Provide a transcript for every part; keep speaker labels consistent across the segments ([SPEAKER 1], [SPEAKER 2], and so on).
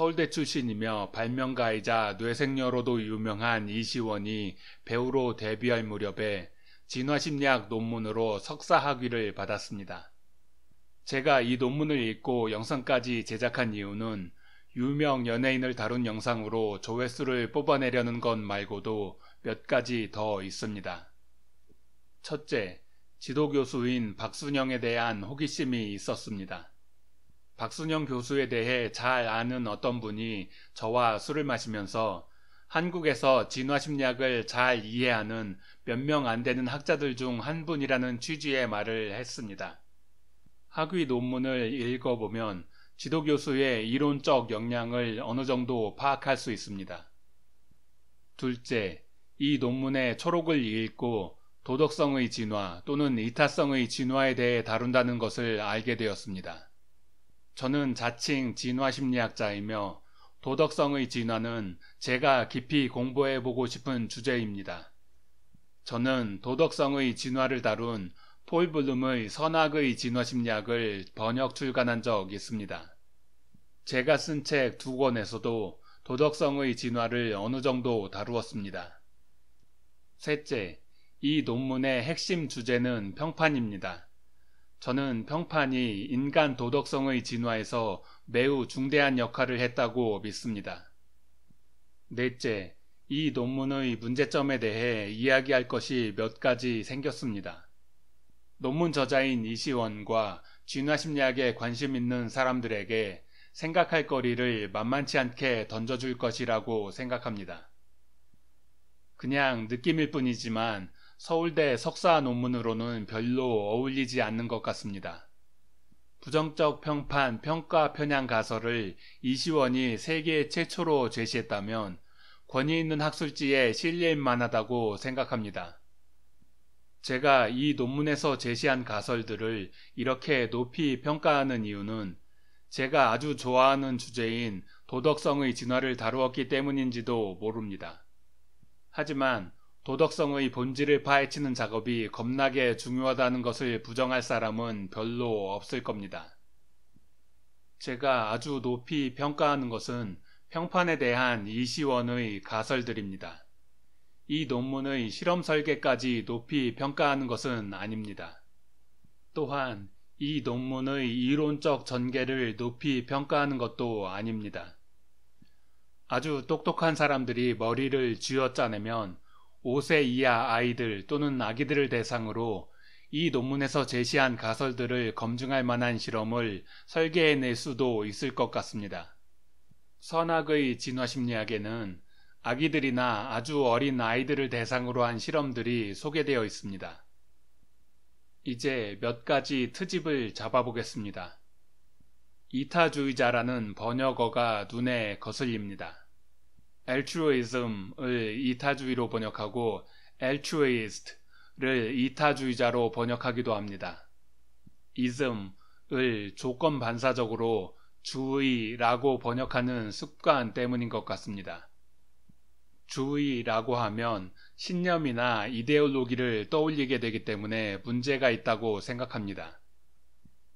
[SPEAKER 1] 서울대 출신이며 발명가이자 뇌생녀로도 유명한 이시원이 배우로 데뷔할 무렵에 진화심리학 논문으로 석사 학위를 받았습니다. 제가 이 논문을 읽고 영상까지 제작한 이유는 유명 연예인을 다룬 영상으로 조회수를 뽑아내려는 것 말고도 몇 가지 더 있습니다. 첫째, 지도교수인 박순영에 대한 호기심이 있었습니다. 박순영 교수에 대해 잘 아는 어떤 분이 저와 술을 마시면서 한국에서 진화심리학을 잘 이해하는 몇 명 안 되는 학자들 중 한 분이라는 취지의 말을 했습니다. 학위 논문을 읽어보면 지도교수의 이론적 역량을 어느 정도 파악할 수 있습니다. 둘째, 이 논문의 초록을 읽고 도덕성의 진화 또는 이타성의 진화에 대해 다룬다는 것을 알게 되었습니다. 저는 자칭 진화 심리학자이며 도덕성의 진화는 제가 깊이 공부해 보고 싶은 주제입니다. 저는 도덕성의 진화를 다룬 폴 블룸의 선악의 진화 심리학을 번역 출간한 적 있습니다. 제가 쓴 책 두 권에서도 도덕성의 진화를 어느 정도 다루었습니다. 셋째, 이 논문의 핵심 주제는 평판입니다. 저는 평판이 인간 도덕성의 진화에서 매우 중대한 역할을 했다고 믿습니다. 넷째, 이 논문의 문제점에 대해 이야기할 것이 몇 가지 생겼습니다. 논문 저자인 이시원과 진화심리학에 관심 있는 사람들에게 생각할 거리를 만만치 않게 던져줄 것이라고 생각합니다. 그냥 느낌일 뿐이지만 서울대 석사 논문으로는 별로 어울리지 않는 것 같습니다. 부정적 평판, 평가, 편향 가설을 이시원이 세계 최초로 제시했다면 권위 있는 학술지에 실릴 만하다고 생각합니다. 제가 이 논문에서 제시한 가설들을 이렇게 높이 평가하는 이유는 제가 아주 좋아하는 주제인 도덕성의 진화를 다루었기 때문인지도 모릅니다. 하지만 도덕성의 본질을 파헤치는 작업이 겁나게 중요하다는 것을 부정할 사람은 별로 없을 겁니다. 제가 아주 높이 평가하는 것은 평판에 대한 이시원의 가설들입니다. 이 논문의 실험 설계까지 높이 평가하는 것은 아닙니다. 또한 이 논문의 이론적 전개를 높이 평가하는 것도 아닙니다. 아주 똑똑한 사람들이 머리를 쥐어짜내면 5세 이하 아이들 또는 아기들을 대상으로 이 논문에서 제시한 가설들을 검증할 만한 실험을 설계해낼 수도 있을 것 같습니다. 선악의 진화심리학에는 아기들이나 아주 어린 아이들을 대상으로 한 실험들이 소개되어 있습니다. 이제 몇 가지 트집을 잡아보겠습니다. 이타주의자라는 번역어가 눈에 거슬립니다. 엘추어이즘을 이타주의로 번역하고 엘추어이스트를 이타주의자로 번역하기도 합니다. 이즘을 조건 반사적으로 주의라고 번역하는 습관 때문인 것 같습니다. 주의라고 하면 신념이나 이데올로기를 떠올리게 되기 때문에 문제가 있다고 생각합니다.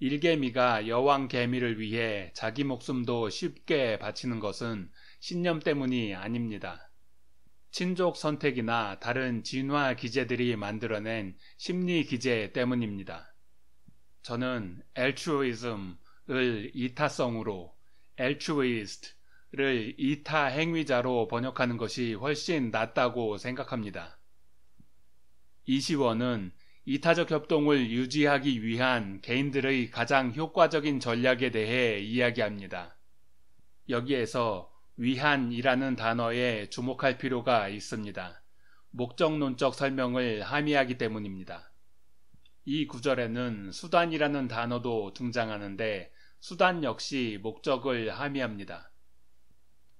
[SPEAKER 1] 일개미가 여왕 개미를 위해 자기 목숨도 쉽게 바치는 것은 신념 때문이 아닙니다. 친족 선택이나 다른 진화 기제들이 만들어낸 심리 기제 때문입니다. 저는 l 엘추이즘을 이타성으로 l 엘추이스트를 이타 행위자로 번역하는 것이 훨씬 낫다고 생각합니다. 이시원은 이타적 협동을 유지하기 위한 개인들의 가장 효과적인 전략에 대해 이야기합니다. 여기에서 위한이라는 단어에 주목할 필요가 있습니다. 목적론적 설명을 함의하기 때문입니다. 이 구절에는 수단이라는 단어도 등장하는데 수단 역시 목적을 함의합니다.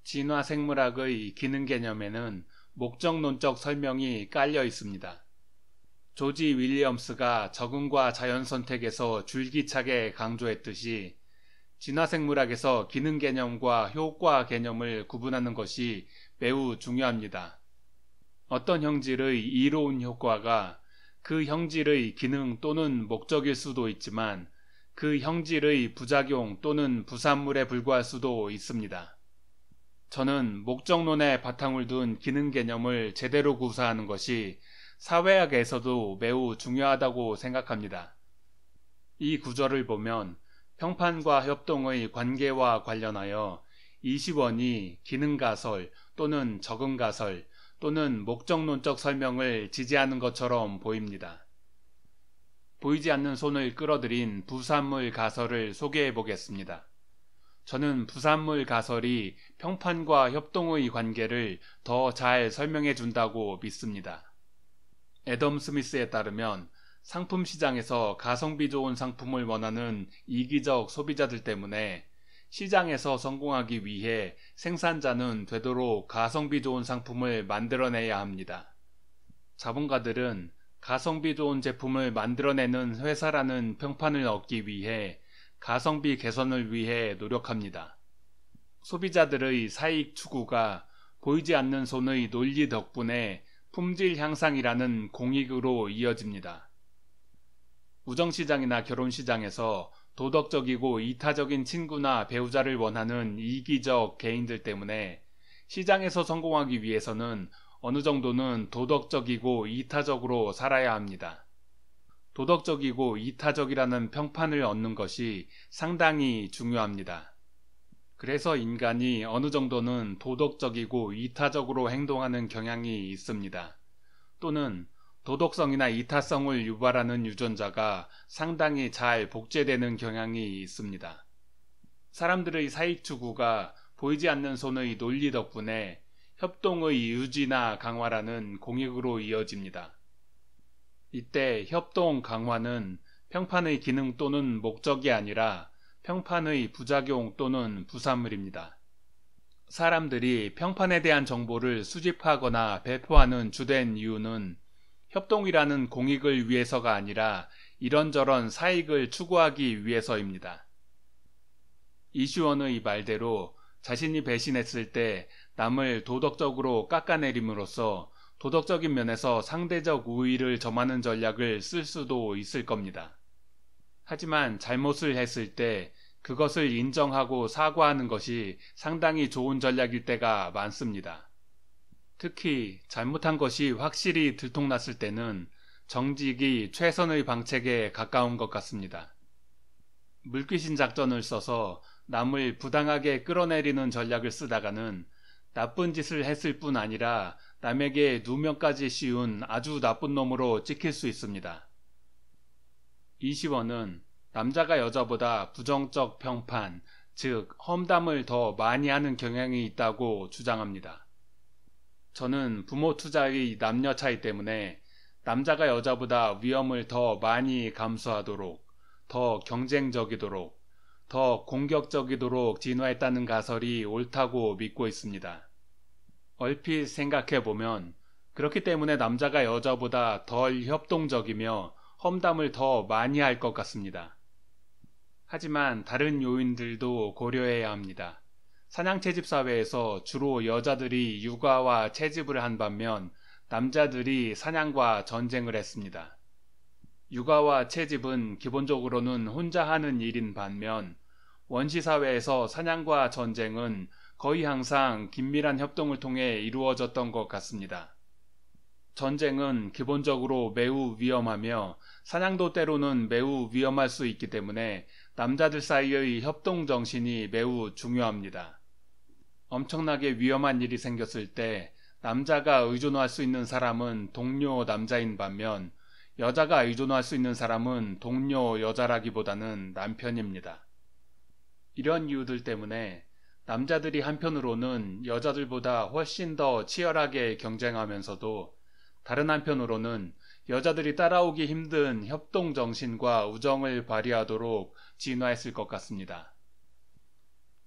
[SPEAKER 1] 진화생물학의 기능 개념에는 목적론적 설명이 깔려 있습니다. 조지 윌리엄스가 적응과 자연 선택에서 줄기차게 강조했듯이 진화생물학에서 기능 개념과 효과 개념을 구분하는 것이 매우 중요합니다. 어떤 형질의 이로운 효과가 그 형질의 기능 또는 목적일 수도 있지만 그 형질의 부작용 또는 부산물에 불과할 수도 있습니다. 저는 목적론에 바탕을 둔 기능 개념을 제대로 구사하는 것이 사회학에서도 매우 중요하다고 생각합니다. 이 구절을 보면 평판과 협동의 관계와 관련하여 20원이 기능가설 또는 적응가설 또는 목적론적 설명을 지지하는 것처럼 보입니다. 보이지 않는 손을 끌어들인 부산물 가설을 소개해 보겠습니다. 저는 부산물 가설이 평판과 협동의 관계를 더 잘 설명해 준다고 믿습니다. 애덤 스미스에 따르면 상품 시장에서 가성비 좋은 상품을 원하는 이기적 소비자들 때문에 시장에서 성공하기 위해 생산자는 되도록 가성비 좋은 상품을 만들어내야 합니다. 자본가들은 가성비 좋은 제품을 만들어내는 회사라는 평판을 얻기 위해 가성비 개선을 위해 노력합니다. 소비자들의 사익 추구가 보이지 않는 손의 논리 덕분에 품질 향상이라는 공익으로 이어집니다. 우정시장이나 결혼시장에서 도덕적이고 이타적인 친구나 배우자를 원하는 이기적 개인들 때문에 시장에서 성공하기 위해서는 어느 정도는 도덕적이고 이타적으로 살아야 합니다. 도덕적이고 이타적이라는 평판을 얻는 것이 상당히 중요합니다. 그래서 인간이 어느 정도는 도덕적이고 이타적으로 행동하는 경향이 있습니다. 또는 도덕성이나 이타성을 유발하는 유전자가 상당히 잘 복제되는 경향이 있습니다. 사람들의 사익 추구가 보이지 않는 손의 논리 덕분에 협동의 유지나 강화라는 공익으로 이어집니다. 이때 협동 강화는 평판의 기능 또는 목적이 아니라 평판의 부작용 또는 부산물입니다. 사람들이 평판에 대한 정보를 수집하거나 배포하는 주된 이유는 협동이라는 공익을 위해서가 아니라 이런저런 사익을 추구하기 위해서입니다. 이슈원의 말대로 자신이 배신했을 때 남을 도덕적으로 깎아내림으로써 도덕적인 면에서 상대적 우위를 점하는 전략을 쓸 수도 있을 겁니다. 하지만 잘못을 했을 때 그것을 인정하고 사과하는 것이 상당히 좋은 전략일 때가 많습니다. 특히 잘못한 것이 확실히 들통났을 때는 정직이 최선의 방책에 가까운 것 같습니다. 물귀신 작전을 써서 남을 부당하게 끌어내리는 전략을 쓰다가는 나쁜 짓을 했을 뿐 아니라 남에게 누명까지 씌운 아주 나쁜 놈으로 찍힐 수 있습니다. 이시원은 남자가 여자보다 부정적 평판, 즉 험담을 더 많이 하는 경향이 있다고 주장합니다. 저는 부모 투자의 남녀 차이 때문에 남자가 여자보다 위험을 더 많이 감수하도록, 더 경쟁적이도록, 더 공격적이도록 진화했다는 가설이 옳다고 믿고 있습니다. 얼핏 생각해보면 그렇기 때문에 남자가 여자보다 덜 협동적이며 험담을 더 많이 할 것 같습니다. 하지만 다른 요인들도 고려해야 합니다. 사냥채집 사회에서 주로 여자들이 육아와 채집을 한 반면 남자들이 사냥과 전쟁을 했습니다. 육아와 채집은 기본적으로는 혼자 하는 일인 반면 원시사회에서 사냥과 전쟁은 거의 항상 긴밀한 협동을 통해 이루어졌던 것 같습니다. 전쟁은 기본적으로 매우 위험하며 사냥도 때로는 매우 위험할 수 있기 때문에 남자들 사이의 협동 정신이 매우 중요합니다. 엄청나게 위험한 일이 생겼을 때 남자가 의존할 수 있는 사람은 동료 남자인 반면 여자가 의존할 수 있는 사람은 동료 여자라기보다는 남편입니다. 이런 이유들 때문에 남자들이 한편으로는 여자들보다 훨씬 더 치열하게 경쟁하면서도 다른 한편으로는 여자들이 따라오기 힘든 협동 정신과 우정을 발휘하도록 진화했을 것 같습니다.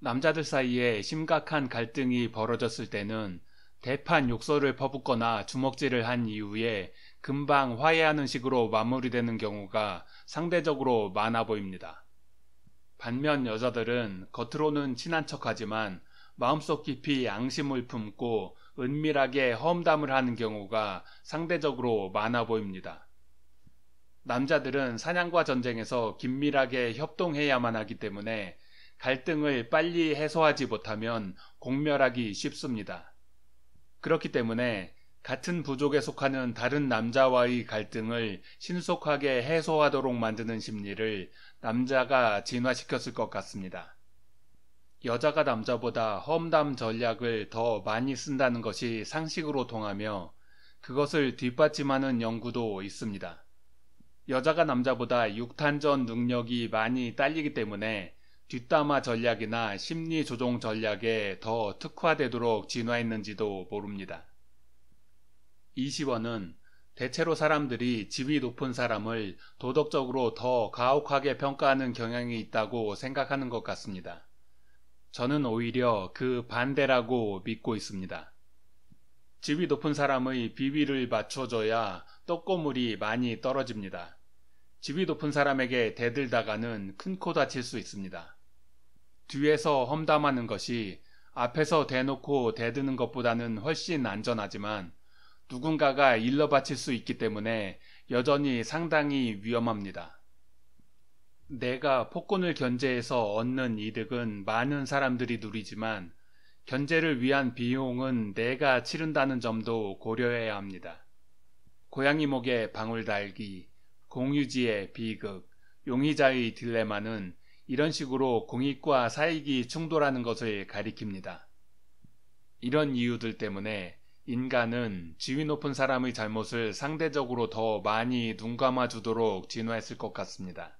[SPEAKER 1] 남자들 사이에 심각한 갈등이 벌어졌을 때는 대판 욕설을 퍼붓거나 주먹질을 한 이후에 금방 화해하는 식으로 마무리되는 경우가 상대적으로 많아 보입니다. 반면 여자들은 겉으로는 친한 척하지만 마음속 깊이 양심을 품고 은밀하게 험담을 하는 경우가 상대적으로 많아 보입니다. 남자들은 사냥과 전쟁에서 긴밀하게 협동해야만 하기 때문에 갈등을 빨리 해소하지 못하면 공멸하기 쉽습니다. 그렇기 때문에 같은 부족에 속하는 다른 남자와의 갈등을 신속하게 해소하도록 만드는 심리를 남자가 진화시켰을 것 같습니다. 여자가 남자보다 험담 전략을 더 많이 쓴다는 것이 상식으로 통하며 그것을 뒷받침하는 연구도 있습니다. 여자가 남자보다 육탄전 능력이 많이 딸리기 때문에 뒷담화 전략이나 심리 조종 전략에 더 특화되도록 진화했는지도 모릅니다. 2 0원은 대체로 사람들이 집이 높은 사람을 도덕적으로 더 가혹하게 평가하는 경향이 있다고 생각하는 것 같습니다. 저는 오히려 그 반대라고 믿고 있습니다. 집이 높은 사람의 비위를 맞춰줘야 떡고물이 많이 떨어집니다. 집이 높은 사람에게 대들다가는 큰 코 다칠 수 있습니다. 뒤에서 험담하는 것이 앞에서 대놓고 대드는 것보다는 훨씬 안전하지만 누군가가 일러 바칠 수 있기 때문에 여전히 상당히 위험합니다. 내가 폭군을 견제해서 얻는 이득은 많은 사람들이 누리지만 견제를 위한 비용은 내가 치른다는 점도 고려해야 합니다. 고양이 목에 방울 달기, 공유지의 비극, 용의자의 딜레마는 이런 식으로 공익과 사익이 충돌하는 것을 가리킵니다. 이런 이유들 때문에 인간은 지위 높은 사람의 잘못을 상대적으로 더 많이 눈 감아 주도록 진화했을 것 같습니다.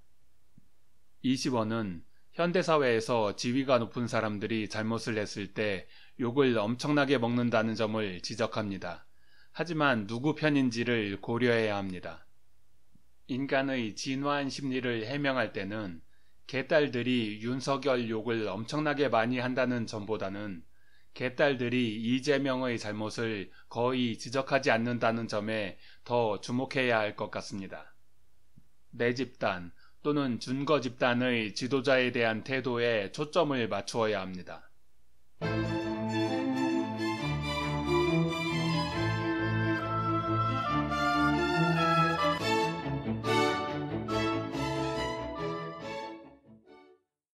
[SPEAKER 1] 2 0원은 현대사회에서 지위가 높은 사람들이 잘못을 했을 때 욕을 엄청나게 먹는다는 점을 지적합니다. 하지만 누구 편인지를 고려해야 합니다. 인간의 진화한 심리를 해명할 때는 개딸들이 윤석열 욕을 엄청나게 많이 한다는 점보다는 개딸들이 이재명의 잘못을 거의 지적하지 않는다는 점에 더 주목해야 할 것 같습니다. 내 집단 또는 준거 집단의 지도자에 대한 태도에 초점을 맞추어야 합니다.